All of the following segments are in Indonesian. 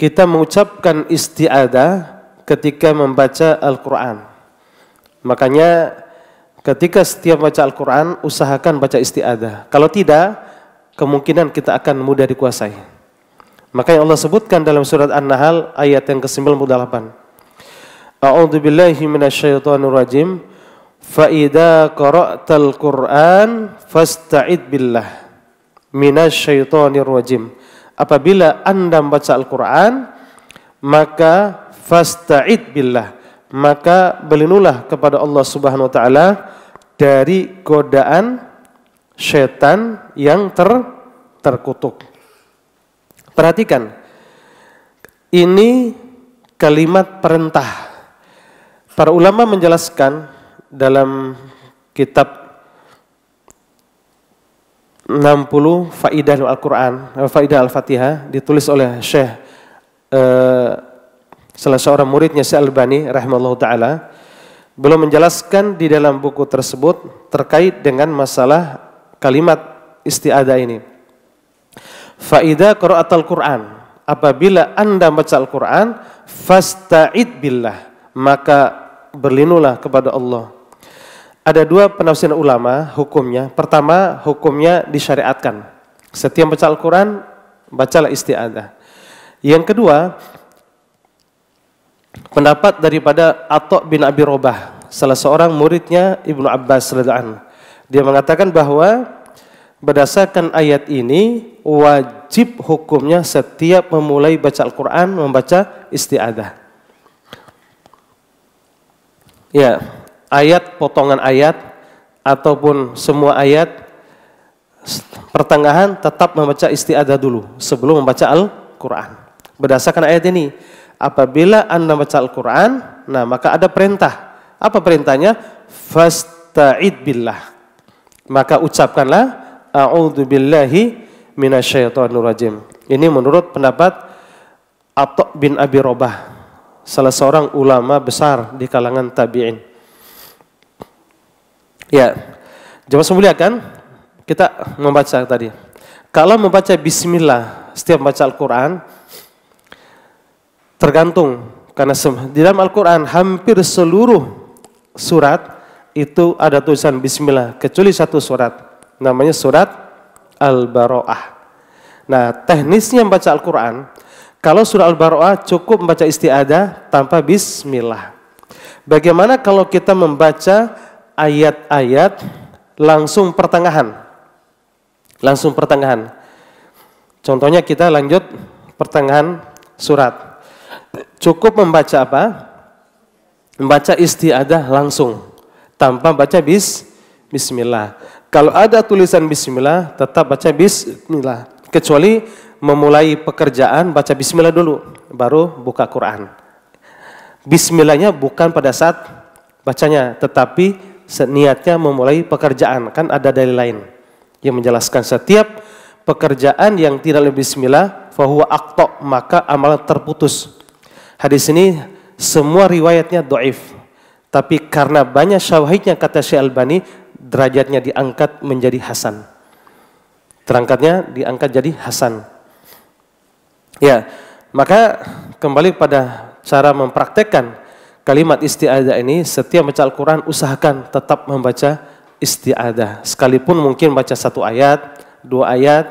kita mengucapkan isti'adah ketika membaca Al-Quran. Makanya ketika setiap baca Al-Quran, usahakan baca isti'adah. Kalau tidak, kemungkinan kita akan mudah dikuasai. Makanya Allah sebutkan dalam surat An-Nahl ayat yang ke-98. A'udzu billahi minasyaitonir rajim. Fa idza qara'tal Qur'an fasta'id billah minasyaitonir rajim apabila Anda membaca Al-Qur'an maka fasta'id billah maka berlindunglah kepada Allah Subhanahu wa taala dari godaan setan yang ter terkutuk. Perhatikan. Ini kalimat perintah. Para ulama menjelaskan dalam kitab 60 faidah Al-Quran, eh, faidah Al-Fatihah ditulis oleh Syekh eh, salah seorang muridnya Syekh Al-Bani rahimahullah ta'ala belum menjelaskan di dalam buku tersebut terkait dengan masalah kalimat istiada ini. Faidah qira'at al-Qur'an. Apabila Anda baca Al-Qur'an, fasta'id billah, maka berlindunglah kepada Allah. Ada dua penafsiran ulama hukumnya. Pertama, hukumnya disyariatkan. Setiap baca Al-Quran, bacalah isti'adah. Yang kedua, pendapat daripada Atok bin Abi Robah, salah seorang muridnya Ibnu Abbas radhiyallahu Dia mengatakan bahwa berdasarkan ayat ini wajib hukumnya setiap memulai baca Al-Qur'an membaca isti'adah. Ya, ayat, potongan ayat, ataupun semua ayat pertengahan tetap membaca istiadah dulu sebelum membaca Al-Quran. Berdasarkan ayat ini, apabila anda membaca Al-Quran, nah maka ada perintah. Apa perintahnya? Fasta'id billah. Maka ucapkanlah, A'udhu billahi minasyaitonur rajim. Ini menurut pendapat Atok bin Abi Robah, salah seorang ulama besar di kalangan tabi'in. Ya, jemaah semulia kan kita membaca tadi. Kalau membaca Bismillah setiap baca Al-Quran, tergantung karena di dalam Al-Quran hampir seluruh surat itu ada tulisan Bismillah kecuali satu surat namanya surat Al-Baroah. Nah teknisnya membaca Al-Quran kalau surat Al-Baroah cukup membaca istiada tanpa Bismillah. Bagaimana kalau kita membaca ayat-ayat langsung pertengahan. Langsung pertengahan. Contohnya kita lanjut pertengahan surat. Cukup membaca apa? Membaca istiadah langsung tanpa baca bis bismillah. Kalau ada tulisan bismillah, tetap baca bismillah. Kecuali memulai pekerjaan baca bismillah dulu, baru buka Quran. Bismillahnya bukan pada saat bacanya, tetapi niatnya memulai pekerjaan. Kan ada dalil lain yang menjelaskan setiap pekerjaan yang tidak lebih bismillah fahuwa akto maka amal terputus. Hadis ini semua riwayatnya doif. Tapi karena banyak syawahidnya kata Syekh Albani, derajatnya diangkat menjadi Hasan. Terangkatnya diangkat jadi Hasan. Ya, maka kembali pada cara mempraktekkan kalimat isti'adah ini setiap baca Al-Quran usahakan tetap membaca isti'adah. Sekalipun mungkin baca satu ayat, dua ayat,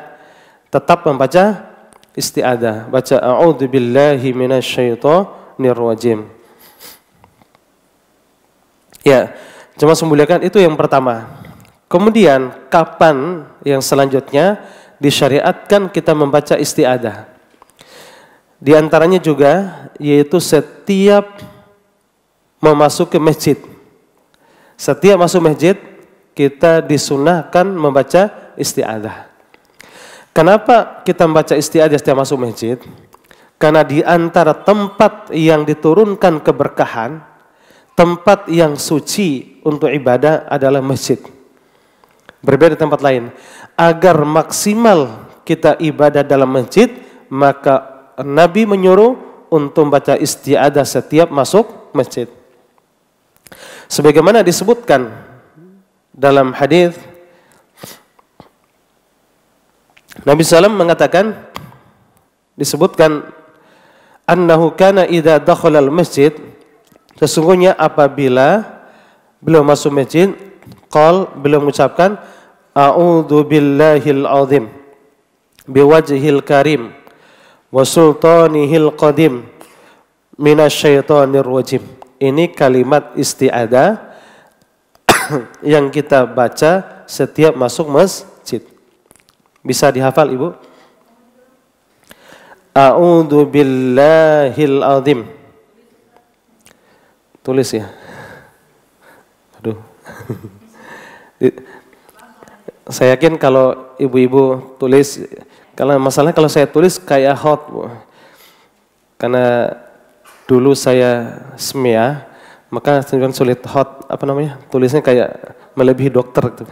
tetap membaca isti'adah. Baca a'udhu billahi rajim. Ya, cuma semuliakan itu yang pertama. Kemudian kapan yang selanjutnya disyariatkan kita membaca isti'adah. Di antaranya juga yaitu setiap memasuki masjid. Setiap masuk masjid, kita disunahkan membaca isti'adah. Kenapa kita membaca isti'adah setiap masuk masjid? Karena di antara tempat yang diturunkan keberkahan, tempat yang suci untuk ibadah adalah masjid. Berbeda tempat lain. Agar maksimal kita ibadah dalam masjid, maka Nabi menyuruh untuk membaca isti'adah setiap masuk masjid. Sebagaimana disebutkan dalam hadis Nabi SAW mengatakan disebutkan annahu kana idza dakhala masjid sesungguhnya apabila belum masuk masjid qol belum mengucapkan a'udzu billahil azim biwajhil karim wa sultanihil qadim minasyaitonir rajim ini kalimat istiada yang kita baca setiap masuk masjid. Bisa dihafal Ibu? A'udzu billahil azim. Tulis ya. Aduh. saya yakin kalau ibu-ibu tulis, kalau masalahnya kalau saya tulis kayak hot, Bu. Karena dulu saya semia, maka kemudian sulit hot apa namanya tulisnya kayak melebihi dokter. Gitu.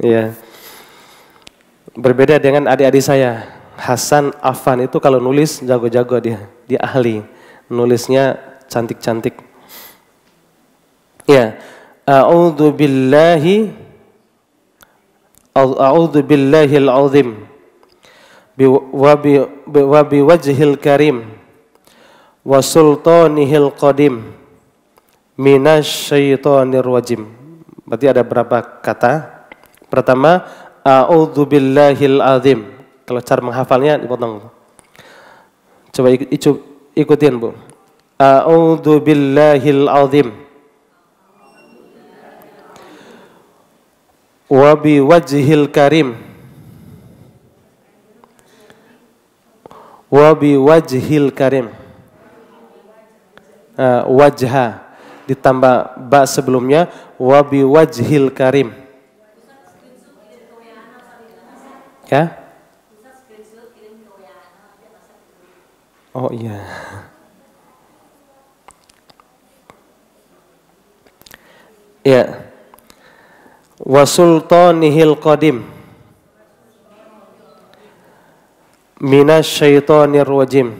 ya. Berbeda dengan adik-adik saya, Hasan Afan itu kalau nulis jago-jago dia, dia ahli, nulisnya cantik-cantik. Ya, a'udzu billahi a'udzu billahi al-azim wa bi wa bi wajhil karim wa sultanihil qadim minasyaitonir wajim. Berarti ada berapa kata? Pertama, a'udzubillahil azim. Kalau cara menghafalnya dipotong. Coba ikutin, Bu. A'udzubillahil azim. Wa biwajhil karim. Wa biwajhil karim uh, wajha ditambah ba sebelumnya wabi wajhil karim. Ya? Oh iya. Ya. Wasultanihil qadim. Minasyaitonir wajim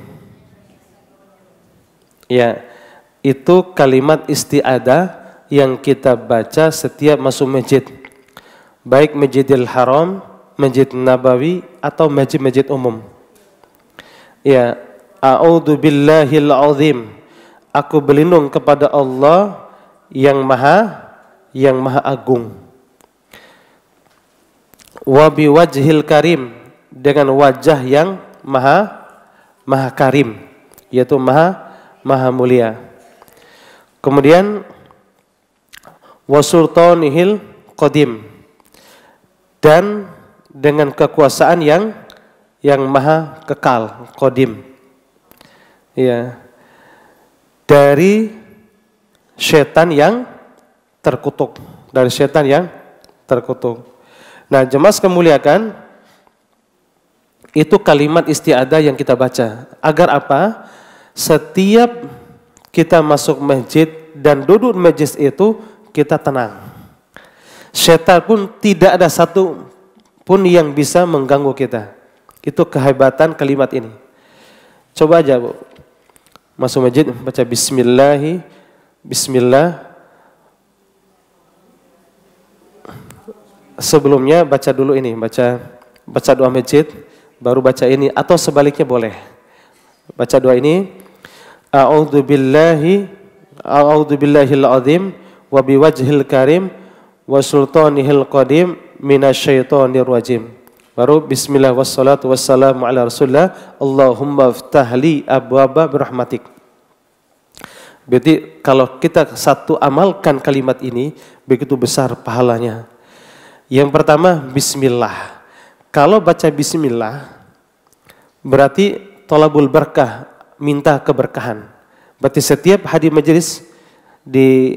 Ya itu kalimat isti'adah yang kita baca setiap masuk masjid. Baik Masjidil Haram, Masjid Nabawi atau masjid-masjid umum. Ya, a'udhu billahil azim. Aku berlindung kepada Allah yang Maha yang Maha Agung. Wabi wajhil karim dengan wajah yang Maha Maha Karim, yaitu Maha Maha Mulia. Kemudian wasultanihil qadim dan dengan kekuasaan yang yang maha kekal qadim. Ya. Dari setan yang terkutuk, dari setan yang terkutuk. Nah, jemaah kemuliakan itu kalimat istiada yang kita baca. Agar apa? Setiap kita masuk masjid dan duduk masjid itu kita tenang. Setan pun tidak ada satu pun yang bisa mengganggu kita. Itu kehebatan kalimat ini. Coba aja Bu. Masuk masjid baca bismillahi bismillah sebelumnya baca dulu ini, baca baca doa masjid, baru baca ini atau sebaliknya boleh. Baca doa ini, A'udzu billahi A'udzu billahil azim wa biwajhil karim wa sultanihil qadim minasyaitonir rajim. Baru bismillah wassalatu wassalamu ala rasulullah. Allahumma ftahli abwaba berahmatik. Berarti kalau kita satu amalkan kalimat ini, begitu besar pahalanya. Yang pertama, bismillah. Kalau baca bismillah, berarti tolabul berkah minta keberkahan. Berarti setiap hadir majelis di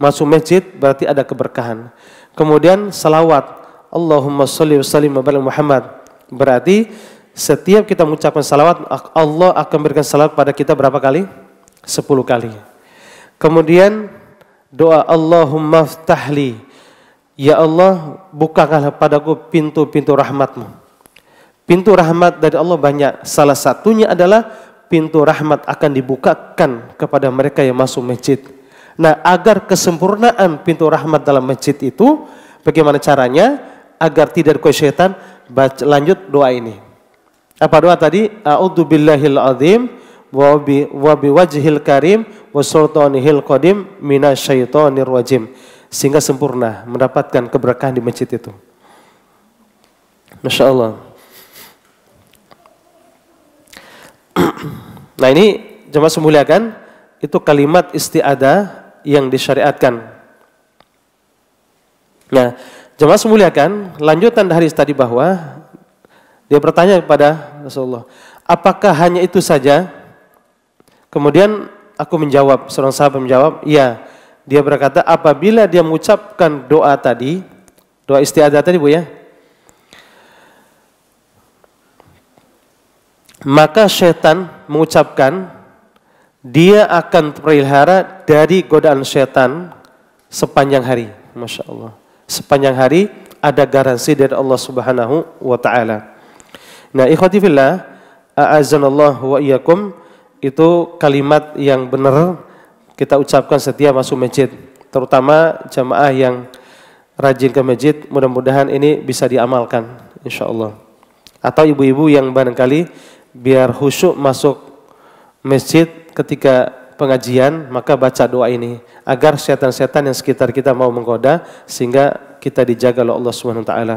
masuk masjid berarti ada keberkahan. Kemudian salawat Allahumma salli wa sallim wa Muhammad. Berarti setiap kita mengucapkan salawat Allah akan berikan salawat pada kita berapa kali? Sepuluh kali. Kemudian doa Allahumma ftahli. Ya Allah, bukakanlah padaku pintu-pintu rahmatmu. Pintu rahmat dari Allah banyak. Salah satunya adalah pintu rahmat akan dibukakan kepada mereka yang masuk masjid. Nah, agar kesempurnaan pintu rahmat dalam masjid itu, bagaimana caranya? Agar tidak dikuasai setan, baca, lanjut doa ini. Apa doa tadi? A'udzubillahil azim wa bi wa bi wajhil karim wa sultanihil qadim minasyaitonir rajim. Sehingga sempurna mendapatkan keberkahan di masjid itu. Masya Allah. Nah ini jemaah semulia kan itu kalimat istiada yang disyariatkan. Nah, jemaah semulia kan lanjutan dari tadi bahwa dia bertanya kepada Rasulullah, apakah hanya itu saja? Kemudian aku menjawab, seorang sahabat menjawab, iya. Dia berkata, apabila dia mengucapkan doa tadi, doa istiadat tadi bu ya, maka setan mengucapkan dia akan terpelihara dari godaan setan sepanjang hari. Masya Allah. Sepanjang hari ada garansi dari Allah Subhanahu wa taala. Nah, ikhwati fillah, a'azzanallahu wa iyyakum itu kalimat yang benar kita ucapkan setiap masuk masjid, terutama jamaah yang rajin ke masjid, mudah-mudahan ini bisa diamalkan insyaallah. Atau ibu-ibu yang barangkali biar khusyuk masuk masjid ketika pengajian, maka baca doa ini agar setan-setan yang sekitar kita mau menggoda sehingga kita dijaga oleh Allah Subhanahu wa taala.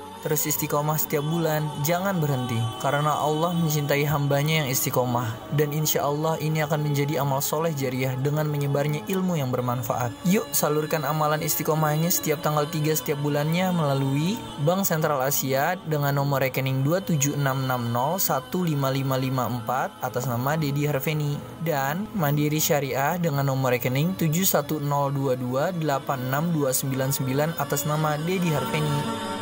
Terus istiqomah setiap bulan, jangan berhenti. Karena Allah mencintai hambanya yang istiqomah. Dan insya Allah ini akan menjadi amal soleh jariah dengan menyebarnya ilmu yang bermanfaat. Yuk salurkan amalan istiqomahnya setiap tanggal 3 setiap bulannya melalui Bank Sentral Asia dengan nomor rekening 27660155554 atas nama Dedi Harveni. Dan Mandiri Syariah dengan nomor rekening 7102286299 atas nama Dedi Harveni.